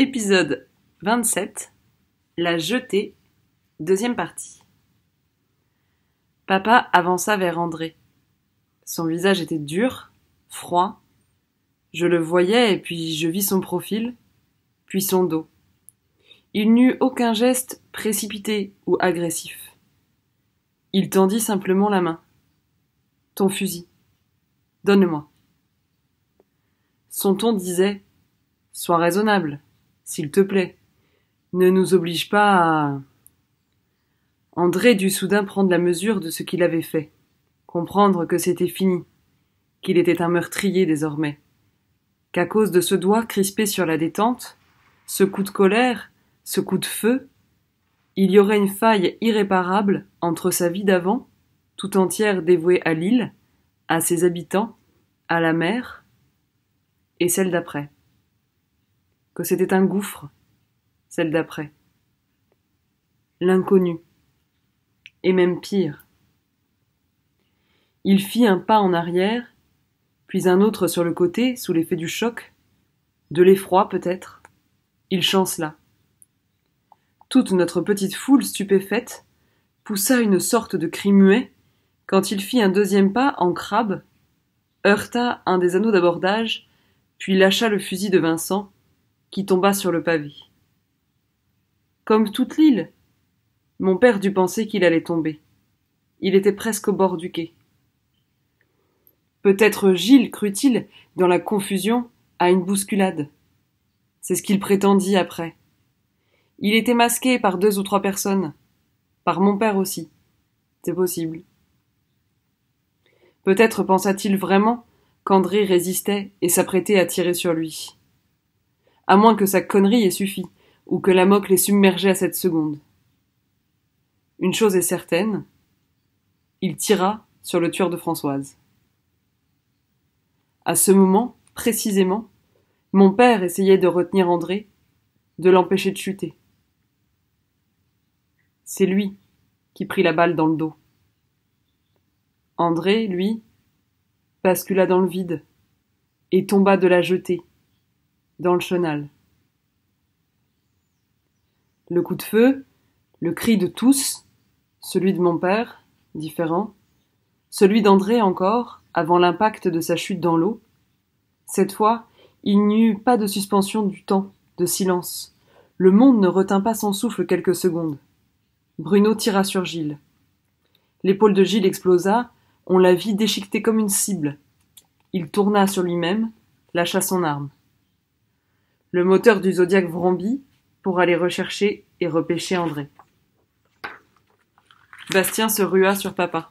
Épisode 27 La jetée, deuxième partie. Papa avança vers André. Son visage était dur, froid. Je le voyais et puis je vis son profil, puis son dos. Il n'eut aucun geste précipité ou agressif. Il tendit simplement la main. Ton fusil. donne moi Son ton disait Sois raisonnable s'il te plaît. Ne nous oblige pas à. André dut soudain prendre la mesure de ce qu'il avait fait, comprendre que c'était fini, qu'il était un meurtrier désormais, qu'à cause de ce doigt crispé sur la détente, ce coup de colère, ce coup de feu, il y aurait une faille irréparable entre sa vie d'avant, tout entière dévouée à l'île, à ses habitants, à la mer, et celle d'après que c'était un gouffre, celle d'après. L'inconnu, et même pire. Il fit un pas en arrière, puis un autre sur le côté, sous l'effet du choc, de l'effroi peut-être. Il chancela. Toute notre petite foule stupéfaite poussa une sorte de cri muet quand il fit un deuxième pas en crabe, heurta un des anneaux d'abordage, puis lâcha le fusil de Vincent, qui tomba sur le pavé. Comme toute l'île. Mon père dut penser qu'il allait tomber. Il était presque au bord du quai. Peut-être Gilles crut-il, dans la confusion, à une bousculade. C'est ce qu'il prétendit après. Il était masqué par deux ou trois personnes, par mon père aussi. C'est possible. Peut-être pensa-t-il vraiment qu'André résistait et s'apprêtait à tirer sur lui à moins que sa connerie ait suffi, ou que la moque l'ait submergé à cette seconde. Une chose est certaine, il tira sur le tueur de Françoise. À ce moment, précisément, mon père essayait de retenir André, de l'empêcher de chuter. C'est lui qui prit la balle dans le dos. André, lui, bascula dans le vide et tomba de la jetée, dans le chenal. Le coup de feu, le cri de tous, celui de mon père, différent, celui d'André encore, avant l'impact de sa chute dans l'eau. Cette fois, il n'y eut pas de suspension du temps, de silence. Le monde ne retint pas son souffle quelques secondes. Bruno tira sur Gilles. L'épaule de Gilles explosa, on la vit déchiquetée comme une cible. Il tourna sur lui-même, lâcha son arme le moteur du Zodiac vrombit pour aller rechercher et repêcher André. Bastien se rua sur papa.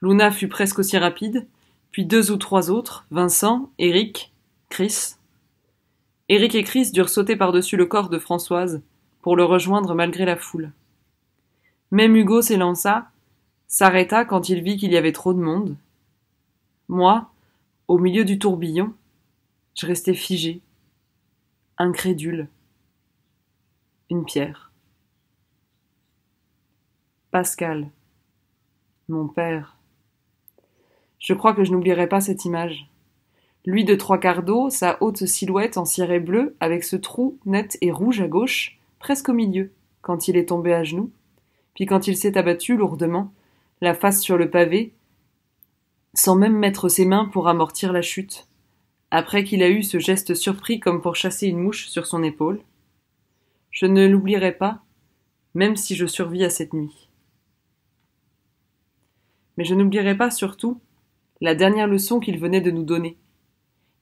Luna fut presque aussi rapide, puis deux ou trois autres, Vincent, Eric, Chris. Eric et Chris durent sauter par-dessus le corps de Françoise pour le rejoindre malgré la foule. Même Hugo s'élança, s'arrêta quand il vit qu'il y avait trop de monde. Moi, au milieu du tourbillon, je restais figé, incrédule, une pierre. Pascal, mon père. Je crois que je n'oublierai pas cette image. Lui de trois quarts d'eau, sa haute silhouette en ciré bleu, avec ce trou net et rouge à gauche, presque au milieu, quand il est tombé à genoux, puis quand il s'est abattu lourdement, la face sur le pavé, sans même mettre ses mains pour amortir la chute après qu'il a eu ce geste surpris comme pour chasser une mouche sur son épaule. Je ne l'oublierai pas, même si je survis à cette nuit. Mais je n'oublierai pas surtout la dernière leçon qu'il venait de nous donner.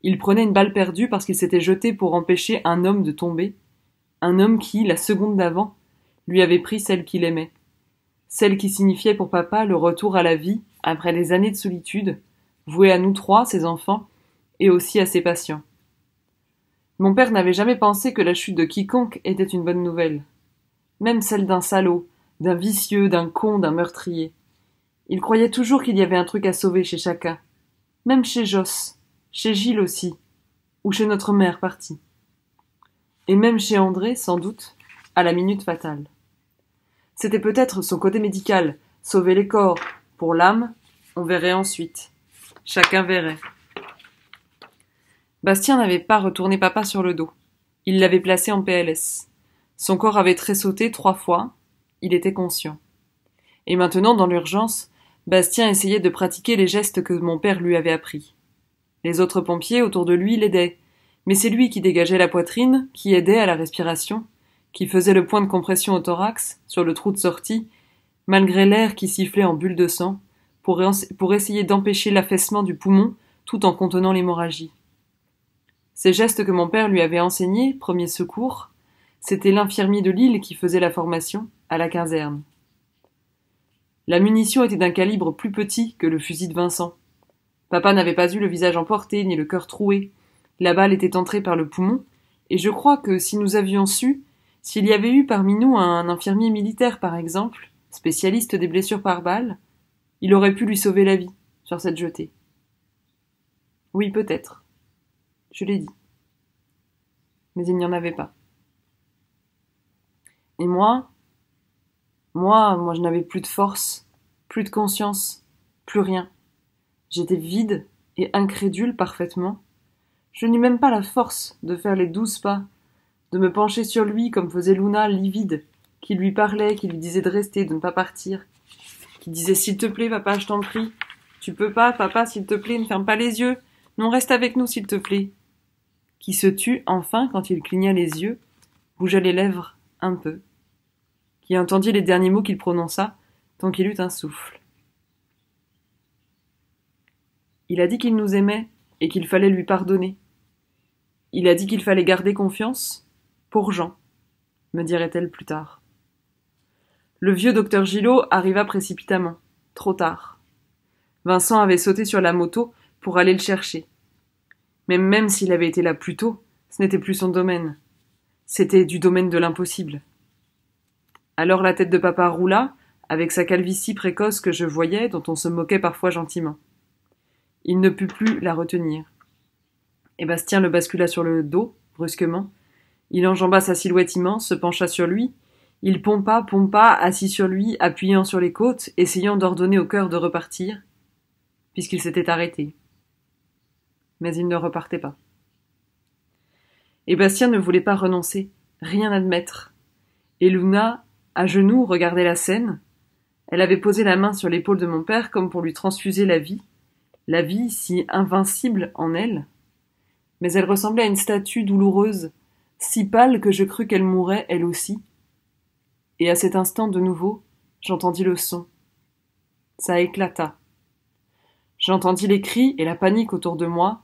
Il prenait une balle perdue parce qu'il s'était jeté pour empêcher un homme de tomber, un homme qui, la seconde d'avant, lui avait pris celle qu'il aimait, celle qui signifiait pour papa le retour à la vie après des années de solitude, vouée à nous trois, ses enfants, et aussi à ses patients. Mon père n'avait jamais pensé que la chute de quiconque était une bonne nouvelle, même celle d'un salaud, d'un vicieux, d'un con, d'un meurtrier. Il croyait toujours qu'il y avait un truc à sauver chez chacun, même chez Joss, chez Gilles aussi, ou chez notre mère partie. Et même chez André, sans doute, à la minute fatale. C'était peut-être son côté médical, sauver les corps, pour l'âme, on verrait ensuite. Chacun verrait. Bastien n'avait pas retourné papa sur le dos. Il l'avait placé en PLS. Son corps avait tressauté trois fois. Il était conscient. Et maintenant, dans l'urgence, Bastien essayait de pratiquer les gestes que mon père lui avait appris. Les autres pompiers autour de lui l'aidaient, mais c'est lui qui dégageait la poitrine, qui aidait à la respiration, qui faisait le point de compression au thorax, sur le trou de sortie, malgré l'air qui sifflait en bulles de sang, pour, pour essayer d'empêcher l'affaissement du poumon tout en contenant l'hémorragie. Ces gestes que mon père lui avait enseignés, premier secours, c'était l'infirmier de Lille qui faisait la formation, à la caserne. La munition était d'un calibre plus petit que le fusil de Vincent. Papa n'avait pas eu le visage emporté ni le cœur troué. La balle était entrée par le poumon, et je crois que si nous avions su, s'il y avait eu parmi nous un infirmier militaire, par exemple, spécialiste des blessures par balle, il aurait pu lui sauver la vie sur cette jetée. Oui, peut-être. Je l'ai dit. Mais il n'y en avait pas. Et moi, moi, moi, je n'avais plus de force, plus de conscience, plus rien. J'étais vide et incrédule parfaitement. Je n'eus même pas la force de faire les douze pas, de me pencher sur lui comme faisait Luna, livide, qui lui parlait, qui lui disait de rester, de ne pas partir, qui disait S'il te plaît, papa, je t'en prie. Tu peux pas, papa, s'il te plaît, ne ferme pas les yeux. Non, reste avec nous, s'il te plaît qui se tut enfin quand il cligna les yeux, bougea les lèvres un peu, qui entendit les derniers mots qu'il prononça tant qu'il eut un souffle. Il a dit qu'il nous aimait et qu'il fallait lui pardonner. Il a dit qu'il fallait garder confiance pour Jean, me dirait-elle plus tard. Le vieux docteur Gillot arriva précipitamment, trop tard. Vincent avait sauté sur la moto pour aller le chercher. Mais même s'il avait été là plus tôt, ce n'était plus son domaine. C'était du domaine de l'impossible. Alors la tête de papa roula, avec sa calvitie précoce que je voyais, dont on se moquait parfois gentiment. Il ne put plus la retenir. Et Bastien le bascula sur le dos, brusquement. Il enjamba sa silhouette immense, se pencha sur lui. Il pompa, pompa, assis sur lui, appuyant sur les côtes, essayant d'ordonner au cœur de repartir, puisqu'il s'était arrêté mais il ne repartait pas. Et Bastien ne voulait pas renoncer, rien admettre. Et Luna, à genoux, regardait la scène. Elle avait posé la main sur l'épaule de mon père comme pour lui transfuser la vie, la vie si invincible en elle. Mais elle ressemblait à une statue douloureuse, si pâle que je crus qu'elle mourrait elle aussi. Et à cet instant, de nouveau, j'entendis le son. Ça éclata. J'entendis les cris et la panique autour de moi,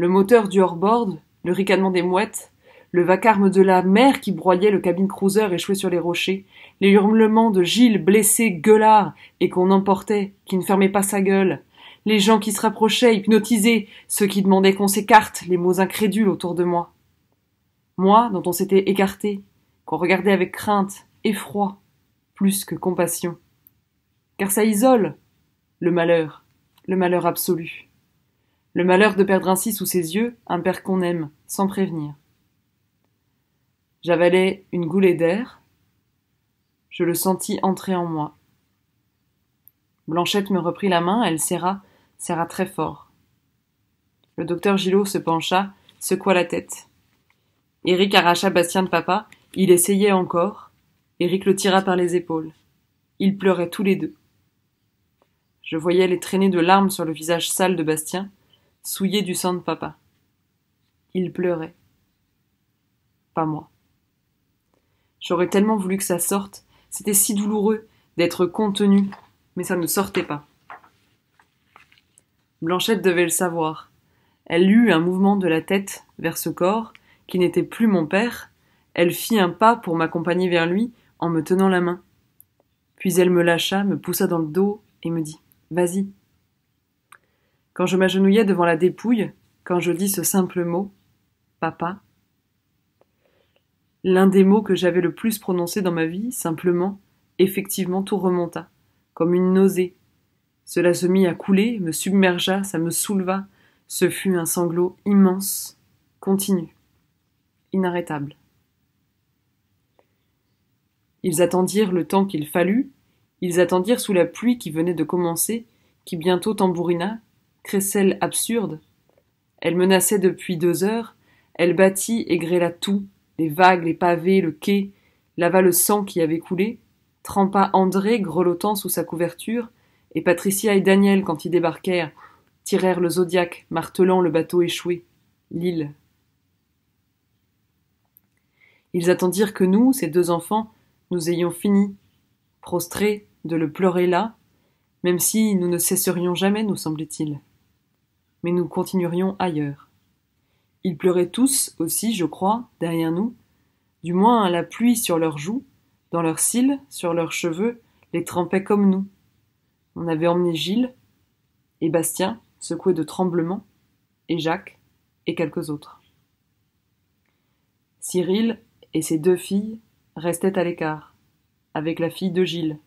le moteur du hors-board, le ricanement des mouettes, le vacarme de la mer qui broyait le cabine cruiser échoué sur les rochers, les hurlements de Gilles blessé, gueulard, et qu'on emportait, qui ne fermait pas sa gueule, les gens qui se rapprochaient, hypnotisés, ceux qui demandaient qu'on s'écarte, les mots incrédules autour de moi. Moi, dont on s'était écarté, qu'on regardait avec crainte, effroi, plus que compassion. Car ça isole, le malheur, le malheur absolu. Le malheur de perdre ainsi sous ses yeux un père qu'on aime, sans prévenir. J'avalai une goulée d'air. Je le sentis entrer en moi. Blanchette me reprit la main, elle serra, serra très fort. Le docteur Gillot se pencha, secoua la tête. Éric arracha Bastien de papa, il essayait encore. Éric le tira par les épaules. Ils pleuraient tous les deux. Je voyais les traînées de larmes sur le visage sale de Bastien souillé du sang de papa. Il pleurait. Pas moi. J'aurais tellement voulu que ça sorte, c'était si douloureux d'être contenu, mais ça ne sortait pas. Blanchette devait le savoir. Elle eut un mouvement de la tête vers ce corps, qui n'était plus mon père. Elle fit un pas pour m'accompagner vers lui en me tenant la main. Puis elle me lâcha, me poussa dans le dos et me dit Vas-y, quand je m'agenouillais devant la dépouille, quand je dis ce simple mot, papa, l'un des mots que j'avais le plus prononcé dans ma vie, simplement, effectivement, tout remonta, comme une nausée. Cela se mit à couler, me submergea, ça me souleva. Ce fut un sanglot immense, continu, inarrêtable. Ils attendirent le temps qu'il fallut, ils attendirent sous la pluie qui venait de commencer, qui bientôt tambourina, crécelle absurde. Elle menaçait depuis deux heures, elle bâtit et grêla tout, les vagues, les pavés, le quai, lava le sang qui avait coulé, trempa André grelottant sous sa couverture, et Patricia et Daniel, quand ils débarquèrent, tirèrent le zodiaque, martelant le bateau échoué, l'île. Ils attendirent que nous, ces deux enfants, nous ayons fini, prostrés, de le pleurer là, même si nous ne cesserions jamais, nous semblait-il mais nous continuerions ailleurs. Ils pleuraient tous aussi, je crois, derrière nous, du moins la pluie sur leurs joues, dans leurs cils, sur leurs cheveux, les trempait comme nous. On avait emmené Gilles, et Bastien, secoué de tremblements, et Jacques, et quelques autres. Cyril et ses deux filles restaient à l'écart, avec la fille de Gilles.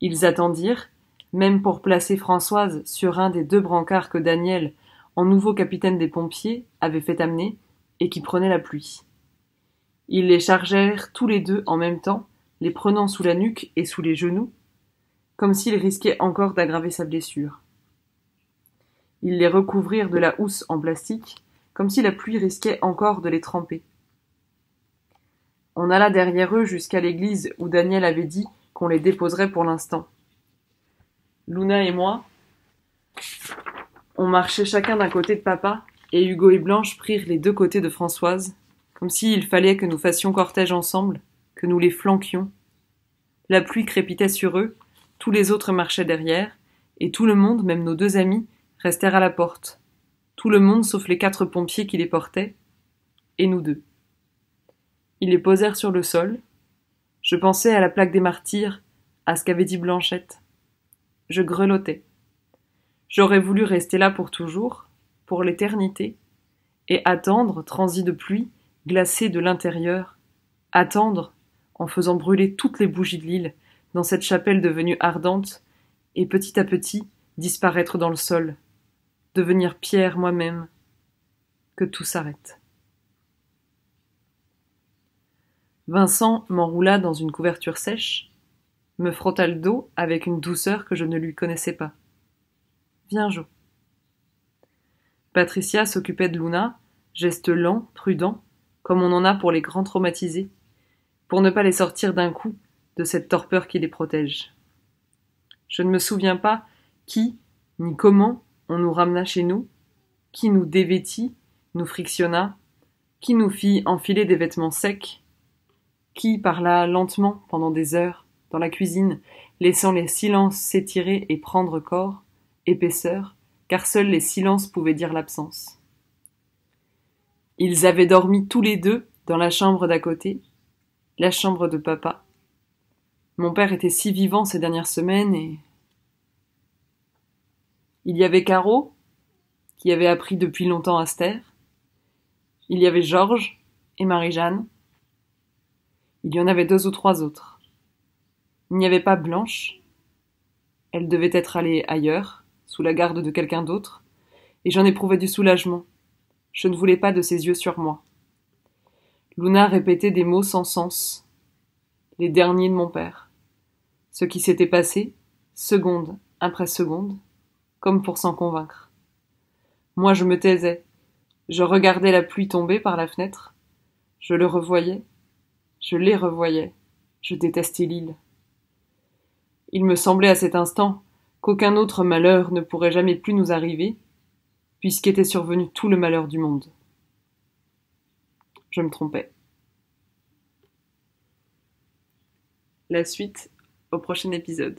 Ils attendirent, même pour placer Françoise sur un des deux brancards que Daniel, en nouveau capitaine des pompiers, avait fait amener, et qui prenait la pluie. Ils les chargèrent tous les deux en même temps, les prenant sous la nuque et sous les genoux, comme s'ils risquaient encore d'aggraver sa blessure. Ils les recouvrirent de la housse en plastique, comme si la pluie risquait encore de les tremper. On alla derrière eux jusqu'à l'église où Daniel avait dit qu'on les déposerait pour l'instant. Luna et moi, on marchait chacun d'un côté de papa, et Hugo et Blanche prirent les deux côtés de Françoise, comme s'il fallait que nous fassions cortège ensemble, que nous les flanquions. La pluie crépitait sur eux, tous les autres marchaient derrière, et tout le monde, même nos deux amis, restèrent à la porte. Tout le monde sauf les quatre pompiers qui les portaient, et nous deux. Ils les posèrent sur le sol. Je pensais à la plaque des martyrs, à ce qu'avait dit Blanchette. Je grelottais. J'aurais voulu rester là pour toujours, pour l'éternité, et attendre, transi de pluie, glacée de l'intérieur, attendre, en faisant brûler toutes les bougies de l'île, dans cette chapelle devenue ardente, et petit à petit disparaître dans le sol, devenir pierre moi-même, que tout s'arrête. Vincent m'enroula dans une couverture sèche, me frotta le dos avec une douceur que je ne lui connaissais pas. Viens, Jo. Patricia s'occupait de Luna, geste lent, prudent, comme on en a pour les grands traumatisés, pour ne pas les sortir d'un coup de cette torpeur qui les protège. Je ne me souviens pas qui, ni comment, on nous ramena chez nous, qui nous dévêtit, nous frictionna, qui nous fit enfiler des vêtements secs, qui parla lentement pendant des heures, dans la cuisine, laissant les silences s'étirer et prendre corps, épaisseur, car seuls les silences pouvaient dire l'absence. Ils avaient dormi tous les deux dans la chambre d'à côté, la chambre de papa. Mon père était si vivant ces dernières semaines et. Il y avait Caro, qui avait appris depuis longtemps à se Il y avait Georges et Marie-Jeanne. Il y en avait deux ou trois autres. Il n'y avait pas Blanche. Elle devait être allée ailleurs, sous la garde de quelqu'un d'autre, et j'en éprouvais du soulagement. Je ne voulais pas de ses yeux sur moi. Luna répétait des mots sans sens, les derniers de mon père. Ce qui s'était passé, seconde après seconde, comme pour s'en convaincre. Moi, je me taisais. Je regardais la pluie tomber par la fenêtre. Je le revoyais. Je les revoyais. Je détestais l'île. Il me semblait à cet instant qu'aucun autre malheur ne pourrait jamais plus nous arriver, puisqu'était survenu tout le malheur du monde. Je me trompais. La suite au prochain épisode.